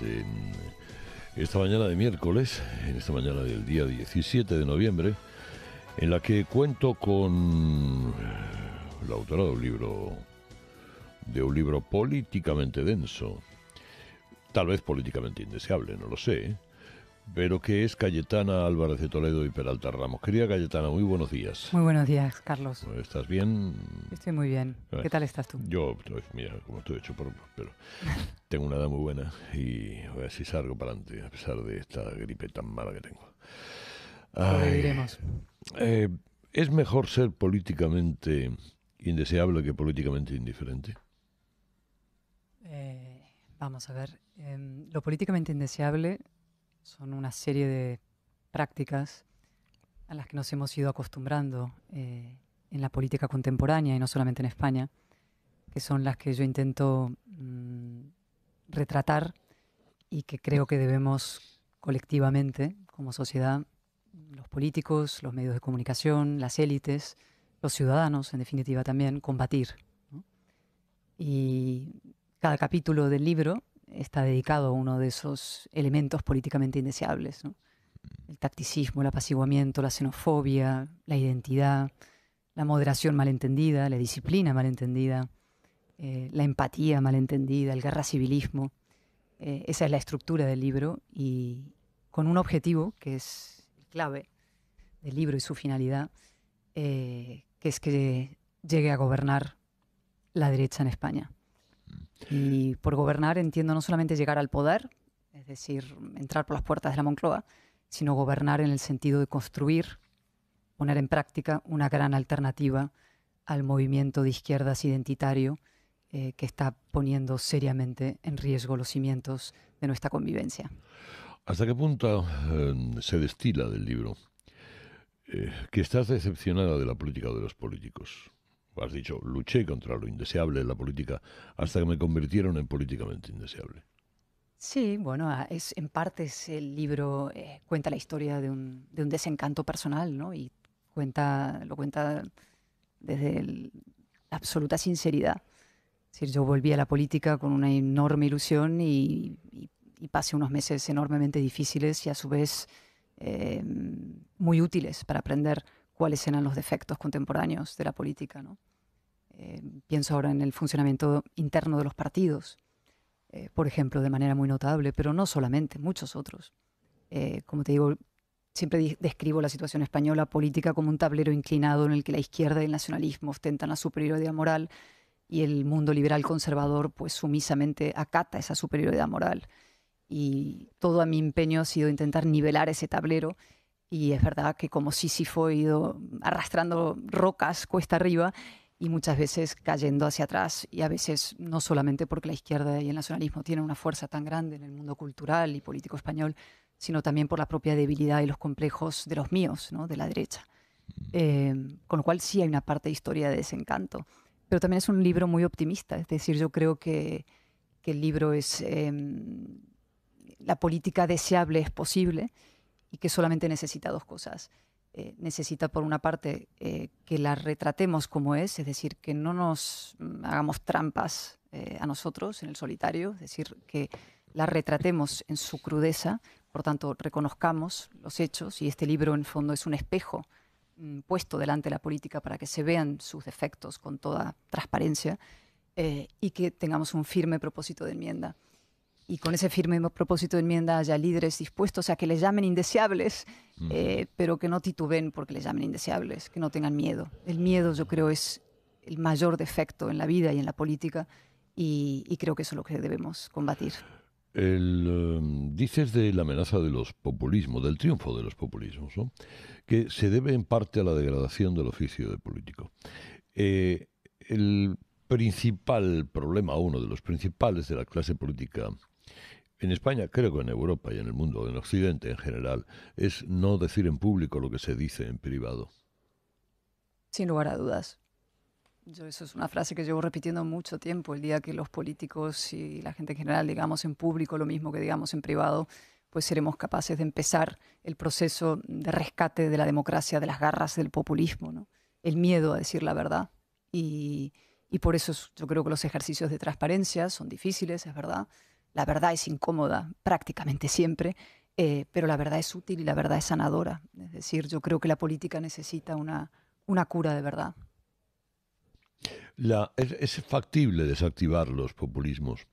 En eh, esta mañana de miércoles, en esta mañana del día 17 de noviembre, en la que cuento con eh, la autora de un libro, de un libro políticamente denso, tal vez políticamente indeseable, no lo sé, ¿eh? pero que es Cayetana Álvarez de Toledo y Peralta Ramos. Querida Cayetana, muy buenos días. Muy buenos días, Carlos. ¿Estás bien? Estoy muy bien. Eh, ¿Qué tal estás tú? Yo, pues, mira, como estoy hecho por... pero tengo una edad muy buena y a ver si salgo para adelante, a pesar de esta gripe tan mala que tengo. Eh, ¿Es mejor ser políticamente indeseable que políticamente indiferente? Eh, vamos a ver. Em, lo políticamente indeseable son una serie de prácticas a las que nos hemos ido acostumbrando eh, en la política contemporánea y no solamente en España, que son las que yo intento mm, retratar y que creo que debemos colectivamente, como sociedad, los políticos, los medios de comunicación, las élites, los ciudadanos, en definitiva también, combatir. Y cada capítulo del libro está dedicado a uno de esos elementos políticamente indeseables. Mm. El tacticismo, el apaciguamiento, la xenofobia, la identidad, la moderación malentendida, la disciplina malentendida, eh, la empatía malentendida, el guerra civilismo. Eh, esa es la estructura del libro y con un objetivo que es clave del libro y su finalidad, eh, que es que llegue a gobernar la derecha en España. Y por gobernar entiendo no solamente llegar al poder, es decir, entrar por las puertas de la Moncloa, sino gobernar en el sentido de construir, poner en práctica una gran alternativa al movimiento de izquierdas identitario eh, que está poniendo seriamente en riesgo los cimientos de nuestra convivencia. ¿Hasta qué punto eh, se destila del libro eh, que estás decepcionada de la política de los políticos? has dicho, luché contra lo indeseable de la política hasta que me convirtieron en políticamente indeseable. Sí, bueno, ah, es, en es el libro eh, cuenta la historia de un, de un, desencanto personal, ¿no? Y cuenta, lo cuenta desde la absoluta sinceridad. Es decir, yo volví a la política con una enorme ilusión y, pasé unos meses enormemente difíciles y a su vez eh, muy útiles para aprender cuáles eran los defectos contemporáneos de la política. ¿no? Eh, pienso ahora en el funcionamiento interno de los partidos, eh, por ejemplo, de manera muy notable, pero no solamente, muchos otros. Eh, como te digo, siempre describo la situación española política como un tablero inclinado en el que la izquierda y el nacionalismo ostentan la superioridad moral y el mundo liberal conservador pues sumisamente acata esa superioridad moral. Y todo mi empeño ha sido intentar nivelar ese tablero y es verdad que como Sísifo he ido arrastrando rocas cuesta arriba y muchas veces cayendo hacia atrás y a veces no solamente porque la izquierda y el nacionalismo tienen una fuerza tan grande en el mundo cultural y político español, sino también por la propia debilidad y los complejos de los míos, ¿no? de la derecha. Mm. Eh, con lo cual sí hay una parte de historia de desencanto, pero también es un libro muy optimista, es decir, yo creo que, que el libro es... Em, la política deseable es posible y que solamente necesita dos cosas. Eh, necesita, por una parte, eh, que la retratemos como es, es decir, que no nos mm, hagamos trampas eh, a nosotros en el solitario, es decir, que la retratemos en su crudeza, por tanto, reconozcamos los hechos y este libro, en fondo, es un espejo mm, puesto delante de la política para que se vean sus defectos con toda transparencia y que tengamos un firme propósito de enmienda y con ese firme propósito de enmienda haya líderes dispuestos a que les llamen indeseables, eh, pero que no tituben porque les llamen indeseables, que no tengan miedo. El miedo yo creo es el mayor defecto en la vida y en la política y, creo que eso es lo que debemos combatir. Um, dices de la amenaza de los populismos, del triunfo de los populismos, que se debe en parte a la degradación del oficio de político. Eh, el principal problema, uno de los principales de la clase política en España, creo que en Europa y en el mundo, en Occidente en general, es no decir en público lo que se dice en privado. Sin lugar a dudas. Yo, eso es una frase que llevo repitiendo mucho tiempo, el día que los políticos y la gente en general digamos en público lo mismo que digamos en privado, pues seremos capaces de empezar el proceso de rescate de la democracia de las garras del populismo, ¿no? el miedo a decir la verdad. Y, y por eso yo creo que los ejercicios de transparencia son difíciles, es verdad, la verdad es incómoda prácticamente siempre, eh, pero la verdad es útil y la verdad es sanadora. Es decir, yo creo que la política necesita una, una cura de verdad. es, factible desactivar los populismos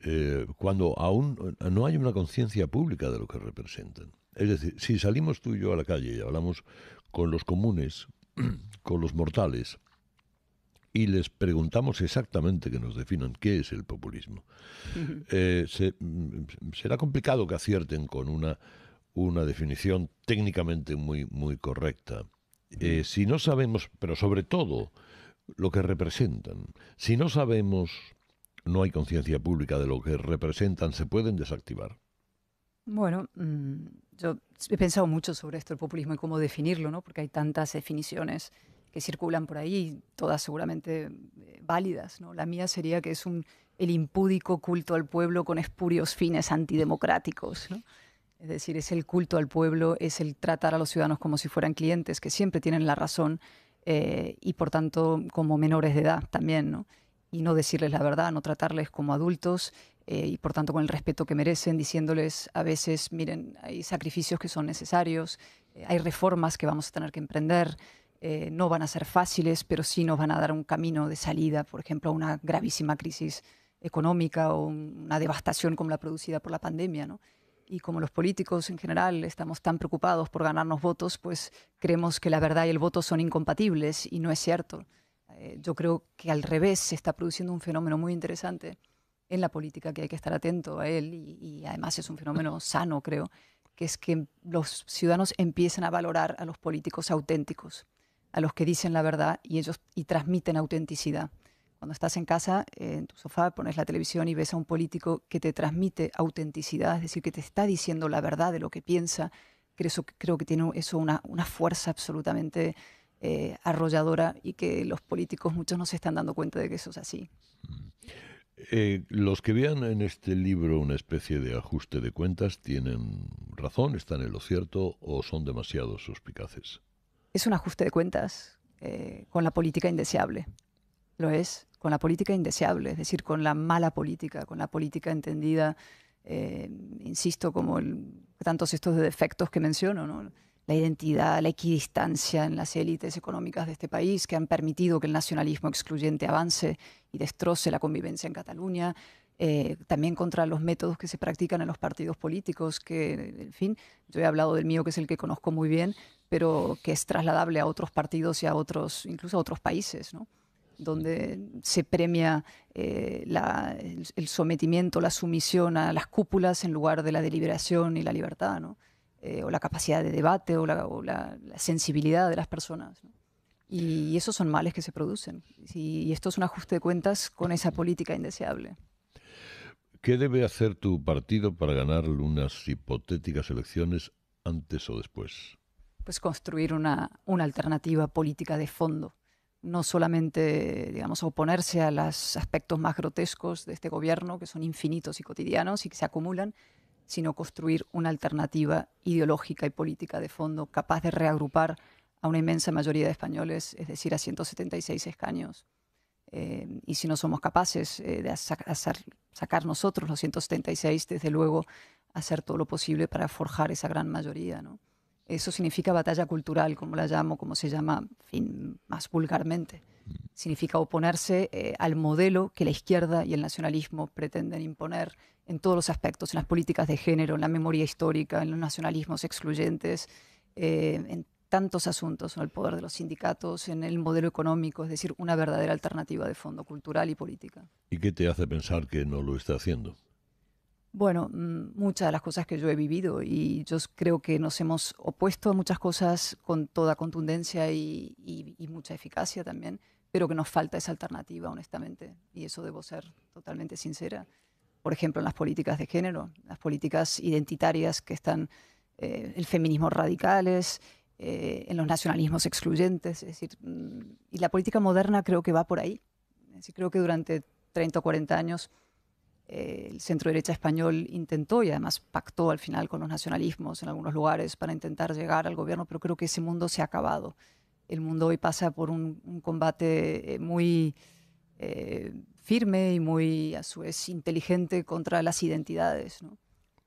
eh, cuando aún no hay una conciencia pública de lo que representan. Es decir, si salimos tú y yo a la calle y hablamos con los comunes, con los mortales, y les preguntamos exactamente que nos definan qué es el populismo, eh, mm, será complicado que acierten con una, una definición técnicamente muy, muy correcta. Eh, si no sabemos, pero sobre todo lo que representan, si no sabemos, no hay conciencia pública de lo que representan, se pueden desactivar. Bueno, mm, yo he pensado mucho sobre esto, el populismo y cómo definirlo, ¿no? Porque hay tantas definiciones que circulan por ahí, todas seguramente eh, válidas. ¿no? La mía sería que es un, el impúdico culto al pueblo con espurios fines antidemocráticos. Es decir, es el culto al pueblo, es el tratar a los ciudadanos como si fueran clientes, que siempre tienen la razón eh, y por tanto como menores de edad también. Y no decirles la verdad, no tratarles como adultos eh, y por tanto con el respeto que merecen, diciéndoles a veces, miren, hay sacrificios que son necesarios, hay reformas que vamos a tener que emprender. Eh, no van a ser fáciles, pero sí nos van a dar un camino de salida, por ejemplo, a una gravísima crisis económica o una devastación como la producida por la pandemia. Y como los políticos en general estamos tan preocupados por ganarnos votos, pues creemos que la verdad y el voto son incompatibles y no es cierto. Eh, yo creo que al revés se está produciendo un fenómeno muy interesante en la política que hay que estar atento a él y además es un fenómeno sano, creo, que es que los ciudadanos empiezan a valorar a los políticos auténticos a los que dicen la verdad y ellos y transmiten autenticidad. Cuando estás en casa, eh, en tu sofá, pones la televisión y ves a un político que te transmite autenticidad, es decir, que te está diciendo la verdad de lo que piensa, creo, creo que tiene eso una, fuerza absolutamente eh, arrolladora y que los políticos muchos no se están dando cuenta de que eso es así. Eh, los que vean en este libro una especie de ajuste de cuentas tienen razón, están en lo cierto o son demasiado suspicaces es un ajuste de cuentas eh, con la política indeseable. Lo es, con la política indeseable, es decir, con la mala política, con la política entendida, eh, insisto, como tantos estos defectos que menciono, la identidad, la equidistancia en las élites económicas de este país que han permitido que el nacionalismo excluyente avance y destroce la convivencia en Cataluña, eh, también contra los métodos que se practican en los partidos políticos, que, en fin, yo he hablado del mío, que es el que conozco muy bien, pero que es trasladable a otros partidos y a otros, incluso a otros países, donde se premia eh, el, sometimiento, la sumisión a las cúpulas en lugar de la deliberación y la libertad, eh, o la capacidad de debate o la, sensibilidad de las personas. Y, esos son males que se producen. y esto es un ajuste de cuentas con esa política indeseable. ¿Qué debe hacer tu partido para ganar unas hipotéticas elecciones antes o después? Pues construir una, una alternativa política de fondo no solamente, digamos, oponerse a los aspectos más grotescos de este gobierno, que son infinitos y cotidianos y que se acumulan, sino construir una alternativa ideológica y política de fondo capaz de reagrupar a una inmensa mayoría de españoles, es decir, a 176 escaños eh, y si no somos capaces eh, de hacer, sacar nosotros los 176, desde luego hacer todo lo posible para forjar esa gran mayoría. ¿no? Eso significa batalla cultural, como la llamo, como se llama fin, más vulgarmente. Significa oponerse eh, al modelo que la izquierda y el nacionalismo pretenden imponer en todos los aspectos, en las políticas de género, en la memoria histórica, en los nacionalismos excluyentes, eh, en tantos asuntos, en el poder de los sindicatos, en el modelo económico, es decir, una verdadera alternativa de fondo cultural y política. ¿Y qué te hace pensar que no lo está haciendo? Bueno, mm, muchas de las cosas que yo he vivido y yo creo que nos hemos opuesto a muchas cosas con toda contundencia y, mucha eficacia también, pero que nos falta esa alternativa, honestamente, y eso debo ser totalmente sincera. Por ejemplo, en las políticas de género, las políticas identitarias que están, eh, el feminismo radicales, eh, en los nacionalismos excluyentes. Es decir, mm, y la política moderna creo que va por ahí. Es creo que durante 30 o 40 años eh, el centro derecha español intentó y además pactó al final con los nacionalismos en algunos lugares para intentar llegar al gobierno, pero creo que ese mundo se ha acabado. El mundo hoy pasa por un, combate eh, muy firme y muy a su vez inteligente contra las identidades. ¿no?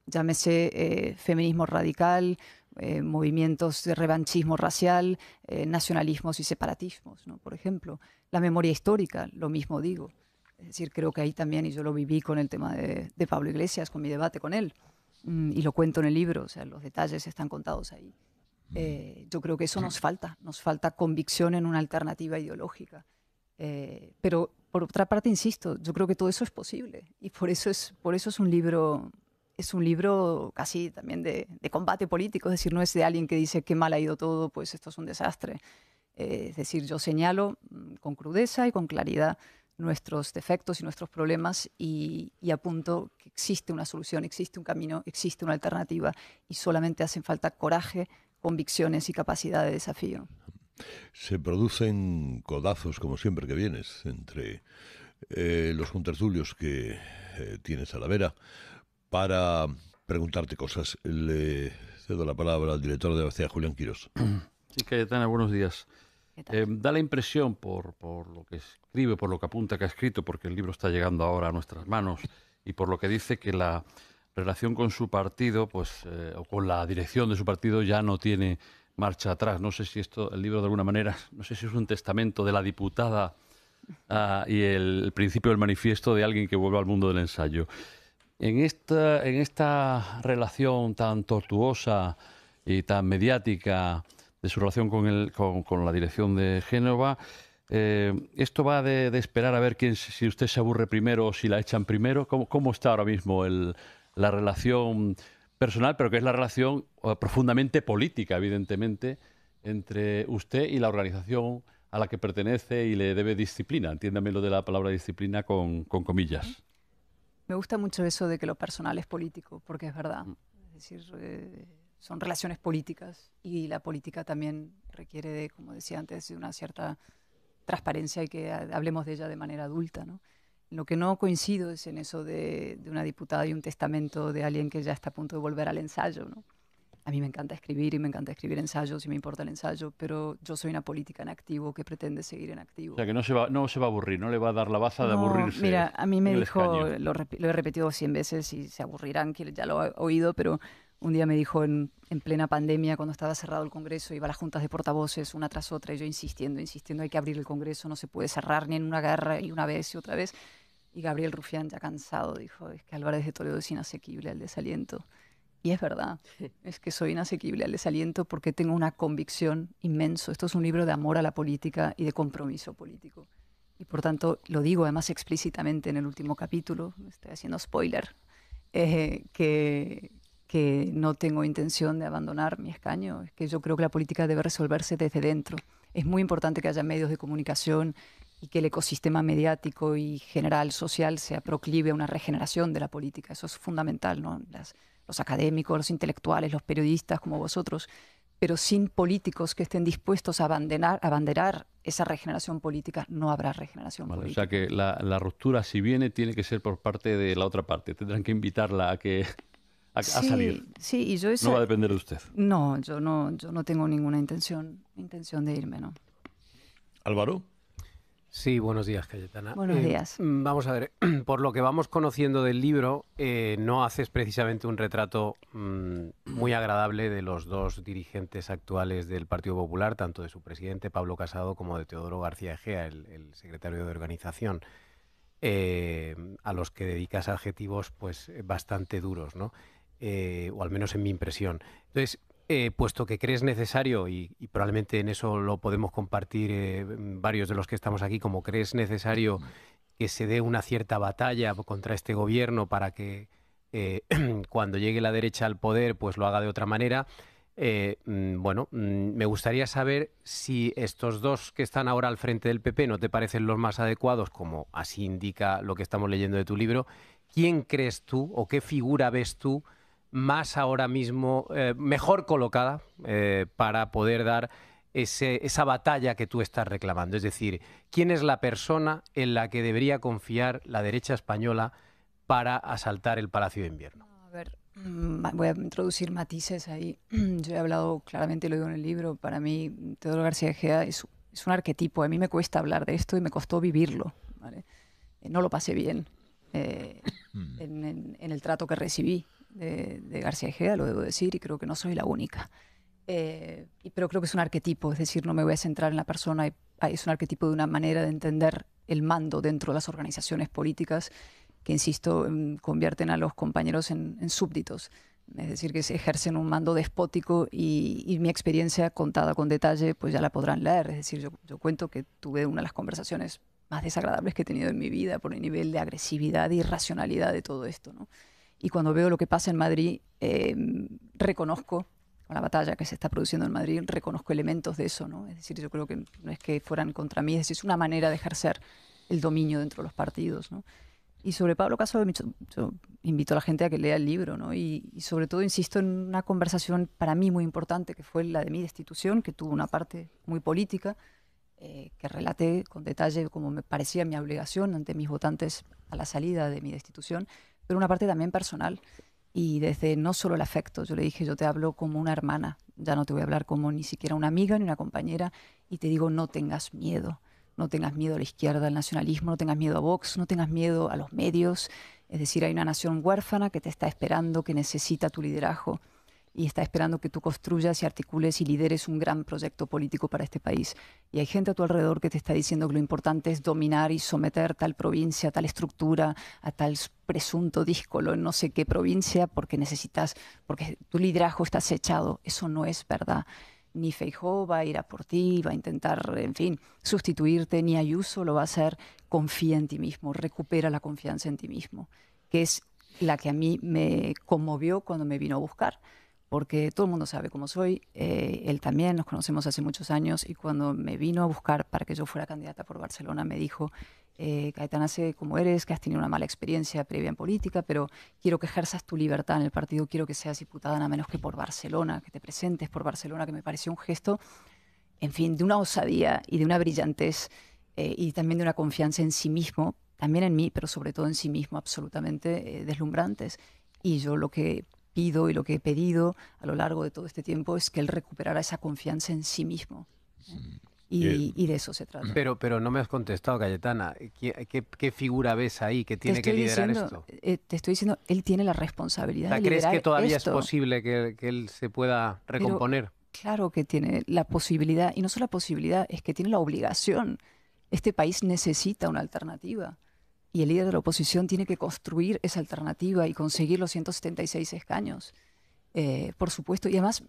llámese eh, feminismo radical, eh, movimientos de revanchismo racial, eh, nacionalismos y separatismos, por ejemplo. La memoria histórica, lo mismo digo. Es decir, creo que ahí también, y yo lo viví con el tema de, Pablo Iglesias, con mi debate con él, mm, y lo cuento en el libro, o sea, los detalles están contados ahí. Mm. yo creo que eso nos falta, nos falta convicción en una alternativa ideológica. pero por otra parte, insisto, yo creo que todo eso es posible y por eso es, por eso es un libro es un libro casi también de, combate político, es decir, no es de alguien que dice qué mal ha ido todo, pues esto es un desastre. Eh, es decir, yo señalo mm, con crudeza y con claridad nuestros defectos y nuestros problemas y, apunto que existe una solución, existe un camino, existe una alternativa y solamente hacen falta coraje, convicciones y capacidad de desafío. Se producen codazos, como siempre que vienes, entre eh, los contertulios que eh, tienes a la vera, para preguntarte cosas. Le cedo la palabra al director de Abacea, Julián Quirós. Sí, Cayetana, buenos días. Eh, da la impresión, por, lo que escribe, por lo que apunta que ha escrito, porque el libro está llegando ahora a nuestras manos, y por lo que dice que la relación con su partido, pues, eh, o con la dirección de su partido, ya no tiene marcha atrás. No sé si esto, el libro de alguna manera, no sé si es un testamento de la diputada ah, y el principio del manifiesto de alguien que vuelve al mundo del ensayo. En esta, relación tan tortuosa y tan mediática de su relación con, la dirección de Génova, eh, ¿Esto va de, esperar a ver quién, si usted se aburre primero o si la echan primero? ¿Cómo, está ahora mismo la relación personal, pero que es la relación eh, profundamente política, evidentemente, entre usted y la organización a la que pertenece y le debe disciplina? Entiéndame lo de la palabra disciplina con comillas. Me gusta mucho eso de que lo personal es político, porque es verdad. Mm. Es decir, eh, son relaciones políticas y la política también requiere, de, como decía antes, de una cierta transparencia y que hablemos de ella de manera adulta. ¿no? Lo que no coincido es en eso de, de, una diputada y un testamento de alguien que ya está a punto de volver al ensayo. ¿no? A mí me encanta escribir y me encanta escribir ensayos y me importa el ensayo, pero yo soy una política en activo que pretende seguir en activo. O sea, que no se va, no se va a aburrir, no le va a dar la baza de aburrirse. Mira, a mí me dijo, lo, he repetido 100 veces y se aburrirán, que ya lo he oído, pero un día me dijo en, en, plena pandemia, cuando estaba cerrado el Congreso, iba a las juntas de portavoces una tras otra, y yo insistiendo, insistiendo, hay que abrir el Congreso, no se puede cerrar ni en una guerra y una vez y otra vez. Y Gabriel Rufián, ya cansado, dijo, es que Álvarez de Toledo es inasequible al desaliento. Y es verdad, es que soy inasequible al desaliento porque tengo una convicción inmenso. Esto es un libro de amor a la política y de compromiso político. Y por tanto, lo digo además explícitamente en el último capítulo, estoy haciendo spoiler, eh, que, que no tengo intención de abandonar mi escaño, es que yo creo que la política debe resolverse desde dentro. Es muy importante que haya medios de comunicación y que el ecosistema mediático y general social sea proclive a una regeneración de la política. Eso es fundamental, ¿no? los académicos, los intelectuales, los periodistas como vosotros, pero sin políticos que estén dispuestos a abanderar, abanderar esa regeneración política, no habrá regeneración política. O sea que la, ruptura, si viene, tiene que ser por parte de la otra parte. Tendrán que invitarla a que a, salir. Sí, y yo no va a depender de usted. No, yo no, yo no tengo ninguna intención, intención de irme, ¿no? Álvaro. Sí, buenos días, Cayetana. Buenos eh, días. Mm, vamos a ver, por lo que vamos conociendo del libro, eh, no haces precisamente un retrato mm, muy agradable de los dos dirigentes actuales del Partido Popular, tanto de su presidente, Pablo Casado, como de Teodoro García Egea, el, secretario de organización, eh, a los que dedicas adjetivos pues bastante duros, ¿no? o al menos en mi impresión. Entonces, eh, puesto que crees necesario, y, probablemente en eso lo podemos compartir eh, mm, varios de los que estamos aquí, como crees necesario que se dé una cierta batalla contra este gobierno para que eh, cuando llegue la derecha al poder pues lo haga de otra manera. Mm, bueno, mm, me gustaría saber si estos dos que están ahora al frente del PP no te parecen los más adecuados, como así indica lo que estamos leyendo de tu libro. ¿Quién crees tú o qué figura ves tú más ahora mismo, eh, mejor colocada eh, para poder dar esa batalla que tú estás reclamando? Es decir, ¿quién es la persona en la que debería confiar la derecha española para asaltar el Palacio de Invierno? A ver, mm, voy a introducir matices ahí. Yo he hablado claramente, lo digo en el libro, para mí Teodoro García Gea es, es un arquetipo. A mí me cuesta hablar de esto y me costó vivirlo. Eh, no lo pasé bien mm. en el trato que recibí de, García Ejeda, lo debo decir, y creo que no soy la única. Eh, pero creo que es un arquetipo, es decir, no me voy a centrar en la persona, ah, es un arquetipo de una manera de entender el mando dentro de las organizaciones políticas que, insisto, em, convierten a los compañeros en, súbditos. Es decir, que se ejercen un mando despótico y, mi experiencia contada con detalle, pues ya la podrán leer. Es decir, yo, cuento que tuve una de las conversaciones más desagradables que he tenido en mi vida por el nivel de agresividad y racionalidad irracionalidad de todo esto. ¿no? y cuando veo lo que pasa en Madrid, em, reconozco, la batalla que se está produciendo en Madrid, reconozco elementos de eso, ¿no? Es decir, yo creo que no es que fueran contra mí, es una manera de ejercer el dominio dentro de los partidos, Y sobre Pablo Casado, yo, invito a la gente a que lea el libro, Y, sobre todo insisto en una conversación para mí muy importante, que fue la de mi destitución, que tuvo una parte muy política, eh, que relaté con detalle como me parecía mi obligación ante mis votantes a la salida de mi destitución, pero una parte también personal. Y desde no solo el afecto, yo le dije, yo te hablo como una hermana, ya no te voy a hablar como ni siquiera una amiga ni una compañera, y te digo, no tengas miedo, no tengas miedo a la izquierda, al nacionalismo, no tengas miedo a Vox, no tengas miedo a los medios, es decir, hay una nación huérfana que te está esperando, que necesita tu liderazgo y está esperando que tú construyas y articules y lideres un gran proyecto político para este país. Y hay gente a tu alrededor que te está diciendo que lo importante es dominar y someter tal provincia, tal estructura, a tal presunto díscolo en no sé qué provincia porque necesitas, porque tu liderazgo está acechado. Eso no es verdad ni Feijó va a ir a por ti, va a intentar, en fin, sustituirte, ni Ayuso lo va a hacer. Confía en ti mismo, recupera la confianza en ti mismo, que es la que a mí me conmovió cuando me vino a buscar porque todo el mundo sabe cómo soy, eh, él también, nos conocemos hace muchos años y cuando me vino a buscar para que yo fuera candidata por Barcelona me dijo, eh, Caetana, sé cómo eres, que has tenido una mala experiencia previa en política, pero quiero que ejerzas tu libertad en el partido, quiero que seas diputada nada menos que por Barcelona, que te presentes por Barcelona, que me pareció un gesto, en fin, de una osadía y de una brillantez eh, y también de una confianza en sí mismo, también en mí, pero sobre todo en sí mismo, absolutamente eh, deslumbrantes. Y yo lo que y lo que he pedido a lo largo de todo este tiempo es que él recuperara esa confianza en sí mismo. Eh, y, de eso se trata. Pero, pero no me has contestado, Cayetana. ¿Qué, figura ves ahí que tiene que liderar esto? Eh, te estoy diciendo, él tiene la responsabilidad. ¿Crees que todavía es posible que, él se pueda recomponer? claro que tiene la posibilidad, y no solo la posibilidad, es que tiene la obligación. Este país necesita una alternativa y el líder de la oposición tiene que construir esa alternativa y conseguir los 176 escaños. Eh, por supuesto, y además,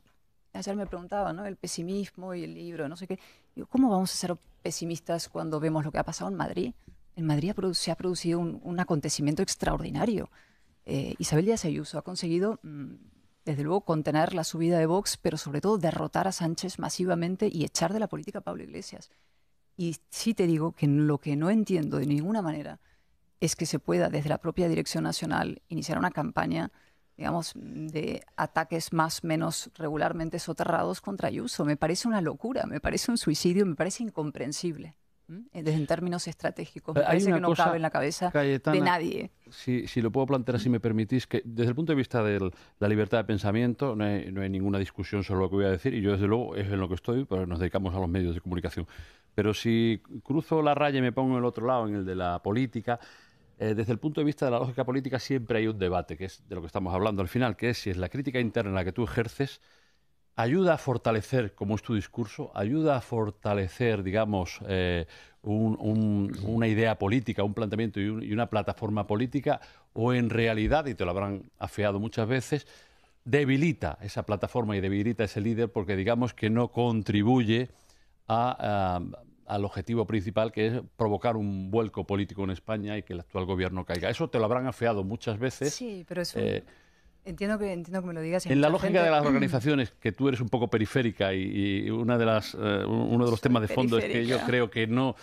ayer me preguntaba, ¿no? El pesimismo y el libro, no sé qué. ¿Cómo vamos a ser pesimistas cuando vemos lo que ha pasado en Madrid? En Madrid se ha producido un, acontecimiento extraordinario. Eh, Isabel Díaz Ayuso ha conseguido, mm, desde luego, contener la subida de Vox, pero sobre todo derrotar a Sánchez masivamente y echar de la política a Pablo Iglesias. Y sí te digo que lo que no entiendo de ninguna manera es que se pueda desde la propia Dirección Nacional iniciar una campaña digamos, de ataques más menos regularmente soterrados contra Ayuso. Me parece una locura, me parece un suicidio, me parece incomprensible. Eh, desde en términos estratégicos, me parece que no cabe en la cabeza de nadie. Si, lo puedo plantear, si me permitís, que desde el punto de vista de la libertad de pensamiento no hay, ninguna discusión sobre lo que voy a decir y yo desde luego es en lo que estoy, pero nos dedicamos a los medios de comunicación. Pero si cruzo la raya y me pongo en el otro lado, en el de la política, eh, desde el punto de vista de la lógica política siempre hay un debate, que es de lo que estamos hablando al final, que es si es la crítica interna que tú ejerces ayuda a fortalecer, como es tu discurso, ayuda a fortalecer, digamos, eh, una idea política, un planteamiento y, una plataforma política, o en realidad, y te lo habrán afeado muchas veces, debilita esa plataforma y debilita ese líder porque digamos que no contribuye a al objetivo principal, que es provocar un vuelco político en España y que el actual gobierno caiga. Eso te lo habrán afeado muchas veces. Sí, pero eso... Eh, entiendo que, entiendo que me lo digas. En la lógica de las organizaciones, que tú eres un poco periférica y, una de las, eh, uno de los temas de fondo es que yo creo que no,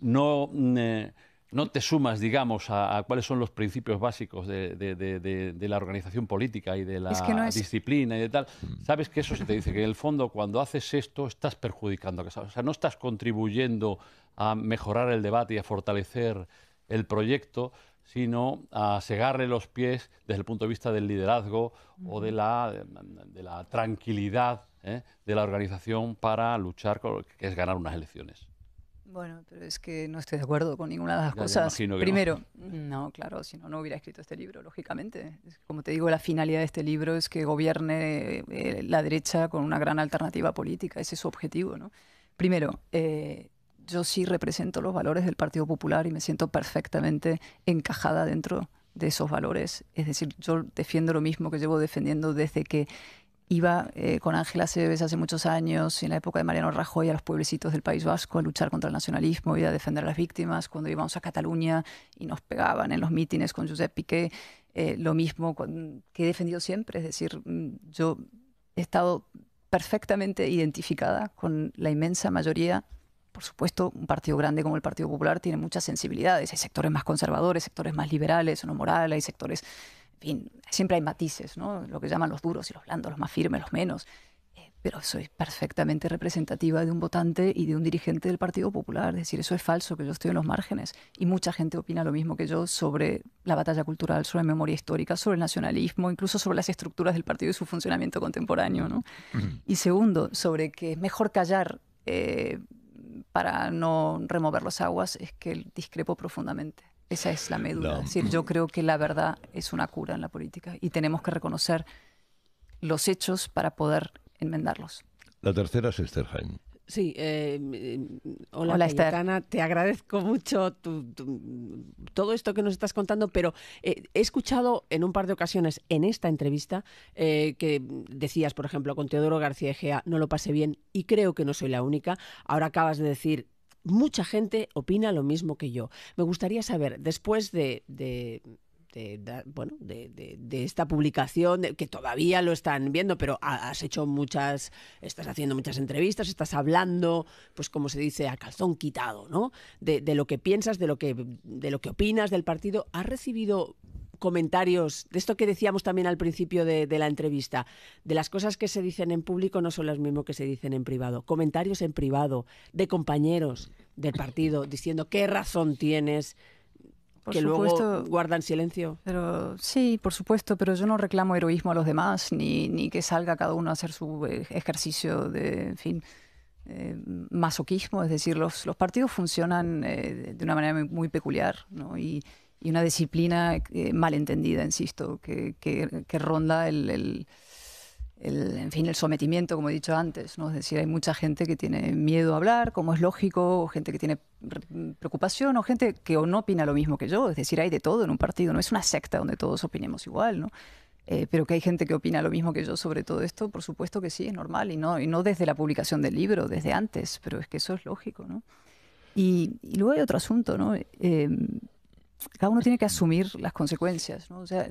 no mm, eh, no te sumas, digamos, a, cuáles son los principios básicos de, la organización política y de la disciplina y de tal, mm. sabes que eso se te dice, que en el fondo cuando haces esto estás perjudicando, o sea, no estás contribuyendo a mejorar el debate y a fortalecer el proyecto, sino a cegarle los pies desde el punto de vista del liderazgo o de la, de la tranquilidad ¿eh? de la organización para luchar, con, que es ganar unas elecciones. Bueno, pero es que no estoy de acuerdo con ninguna de las cosas. Primero, no. claro, si no, no hubiera escrito este libro, lógicamente. Como te digo, la finalidad de este libro es que gobierne eh, la derecha con una gran alternativa política. Ese es su objetivo, ¿no? Primero, eh, yo sí represento los valores del Partido Popular y me siento perfectamente encajada dentro de esos valores. Es decir, yo defiendo lo mismo que llevo defendiendo desde que iba eh, con Ángela Cebes hace muchos años, en la época de Mariano Rajoy, a los pueblecitos del País Vasco a luchar contra el nacionalismo y a defender a las víctimas. Cuando íbamos a Cataluña y nos pegaban en los mítines con Josep Piqué, eh, lo mismo con, que he defendido siempre. Es decir, mm, yo he estado perfectamente identificada con la inmensa mayoría. Por supuesto, un partido grande como el Partido Popular tiene muchas sensibilidades. Hay sectores más conservadores, sectores más liberales, uno morales, hay sectores siempre hay matices, Lo que llaman los duros y los blandos, los más firmes, los menos. Eh, pero soy perfectamente representativa de un votante y de un dirigente del Partido Popular. Es decir, eso es falso, que yo estoy en los márgenes. Y mucha gente opina lo mismo que yo sobre la batalla cultural, sobre memoria histórica, sobre el nacionalismo, incluso sobre las estructuras del partido y su funcionamiento contemporáneo. Y segundo, sobre que es mejor callar eh, para no remover los aguas, es que discrepo profundamente. Esa es la médula. yo creo que la verdad es una cura en la política y tenemos que reconocer los hechos para poder enmendarlos. La tercera es Esther Haim. Sí, eh, eh, hola, hola te agradezco mucho todo esto que nos estás contando, pero eh, he escuchado en un par de ocasiones en esta entrevista eh, que decías, por ejemplo, con Teodoro García Egea, no lo pasé bien y creo que no soy la única. Ahora acabas de decir, mucha gente opina lo mismo que yo. Me gustaría saber, después de, de bueno, de, de, esta publicación, que todavía lo están viendo, pero has hecho muchas, estás haciendo muchas entrevistas, estás hablando, pues como se dice, a calzón quitado, ¿no? De, lo que piensas, de lo que, de lo que opinas del partido. ¿Has recibido comentarios, de esto que decíamos también al principio de, la entrevista, de las cosas que se dicen en público no son las mismas que se dicen en privado. Comentarios en privado de compañeros del partido diciendo qué razón tienes. que luego guardan silencio. Pero sí, por supuesto, pero yo no reclamo heroísmo a los demás, ni, ni que salga cada uno a hacer su eh, ejercicio de, fin, eh, masoquismo. Es decir, los, los partidos funcionan eh, de una manera muy, muy peculiar, ¿no? Y, y una disciplina mal eh, malentendida, insisto, que, que, ronda el, el, en fin, el sometimiento, como he dicho antes. ¿no? Es decir, hay mucha gente que tiene miedo a hablar, como es lógico, o gente que tiene preocupación, o gente que no opina lo mismo que yo. Es decir, hay de todo en un partido, no es una secta donde todos opinemos igual, ¿no? Eh, pero que hay gente que opina lo mismo que yo sobre todo esto, por supuesto que sí, es normal, y no, y no desde la publicación del libro, desde antes, pero es que eso es lógico, ¿no? Y, luego hay otro asunto, ¿no? Eh, cada uno tiene que asumir las consecuencias, ¿no? O sea,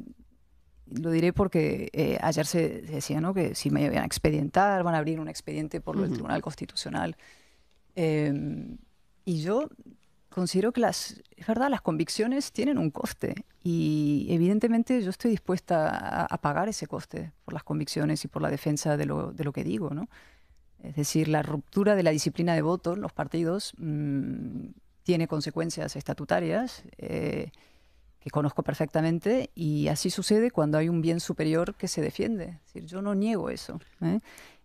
lo diré porque eh, ayer se, decía ¿no? que si me iban a expedientar, van a abrir un expediente por el del Tribunal Constitucional. Em, y yo considero que las, es verdad, las convicciones tienen un coste y evidentemente yo estoy dispuesta a, pagar ese coste por las convicciones y por la defensa de lo, de lo, que digo. ¿no? Es decir, la ruptura de la disciplina de voto en los partidos mm, tiene consecuencias estatutarias eh, que conozco perfectamente y así sucede cuando hay un bien superior que se defiende. yo no niego eso. ¿eh?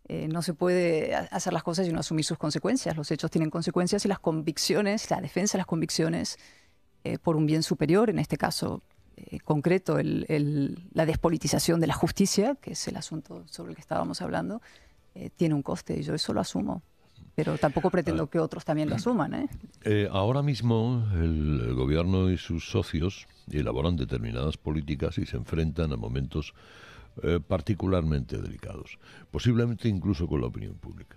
Eh, no se puede hacer las cosas y no asumir sus consecuencias. Los hechos tienen consecuencias y las convicciones, la defensa de las convicciones por un bien superior, en este caso concreto la despolitización de la justicia, que es el asunto sobre el que estábamos hablando, tiene un coste y yo eso lo asumo pero tampoco pretendo ah. que otros también lo asuman. ¿eh? ¿eh? ahora mismo el, gobierno y sus socios elaboran determinadas políticas y se enfrentan a momentos eh, particularmente delicados, posiblemente incluso con la opinión pública,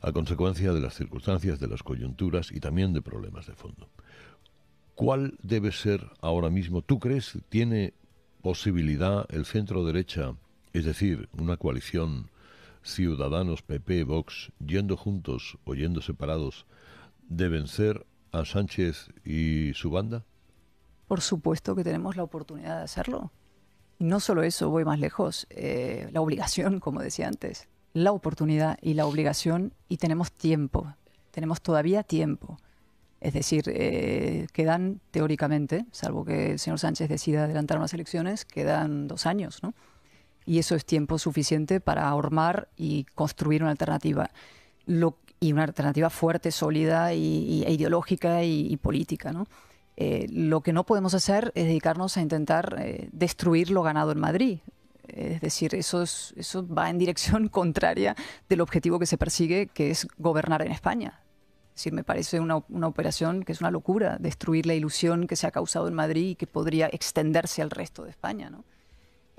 a consecuencia de las circunstancias, de las coyunturas y también de problemas de fondo. ¿Cuál debe ser ahora mismo? ¿Tú crees tiene posibilidad el centro derecha, es decir, una coalición Ciudadanos, PP, Vox, yendo juntos o yendo separados, ¿deben vencer a Sánchez y su banda? Por supuesto que tenemos la oportunidad de hacerlo. Y no solo eso, voy más lejos, eh, la obligación, como decía antes, la oportunidad y la obligación y tenemos tiempo, tenemos todavía tiempo. Es decir, eh, quedan teóricamente, salvo que el señor Sánchez decida adelantar unas elecciones, quedan dos años, ¿no? y eso es tiempo suficiente para ahormar y construir una alternativa. y una alternativa fuerte, sólida y, e ideológica y, política. ¿no? Eh, lo que no podemos hacer es dedicarnos a intentar eh, destruir lo ganado en Madrid. Eh, es decir, eso, va en dirección contraria del objetivo que se persigue, que es gobernar en España. Es decir, me parece una, una, operación que es una locura, destruir la ilusión que se ha causado en Madrid y que podría extenderse al resto de España. ¿no?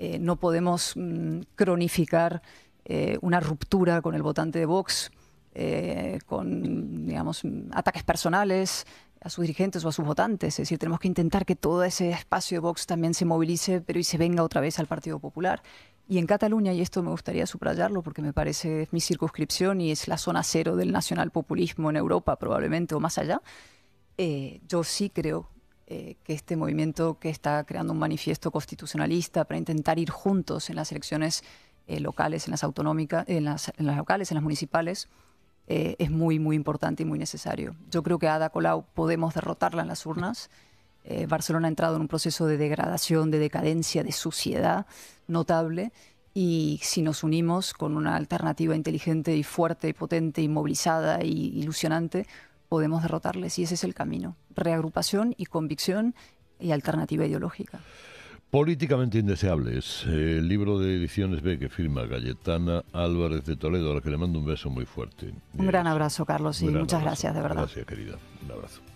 Eh, no podemos mm, cronificar eh, una ruptura con el votante de Vox, eh, con mm, ataques personales a sus dirigentes o a sus votantes. Es decir, tenemos que intentar que todo ese espacio de Vox también se movilice, pero y se venga otra vez al Partido Popular. Y en Cataluña, y esto me gustaría subrayarlo porque me parece mi circunscripción y es la zona cero del nacionalpopulismo en Europa probablemente o más allá, yo sí creo eh, que este movimiento que está creando un manifiesto constitucionalista para intentar ir juntos en las elecciones eh, locales, en las autonómicas, en las, locales, en las municipales, eh, es muy, muy importante y muy necesario. Yo creo que a Ada Colau podemos derrotarla en las urnas. Barcelona ha entrado en un proceso de degradación, de decadencia, de suciedad notable y si nos unimos con una alternativa inteligente y fuerte y potente inmovilizada movilizada y ilusionante, podemos derrotarles y ese es el camino. Reagrupación y convicción y alternativa ideológica. Políticamente Indeseables, el libro de ediciones B que firma Galletana Álvarez de Toledo, a la que le mando un beso muy fuerte. Un gran abrazo, Carlos, y muchas gracias, de verdad. Gracias, querida. Un abrazo.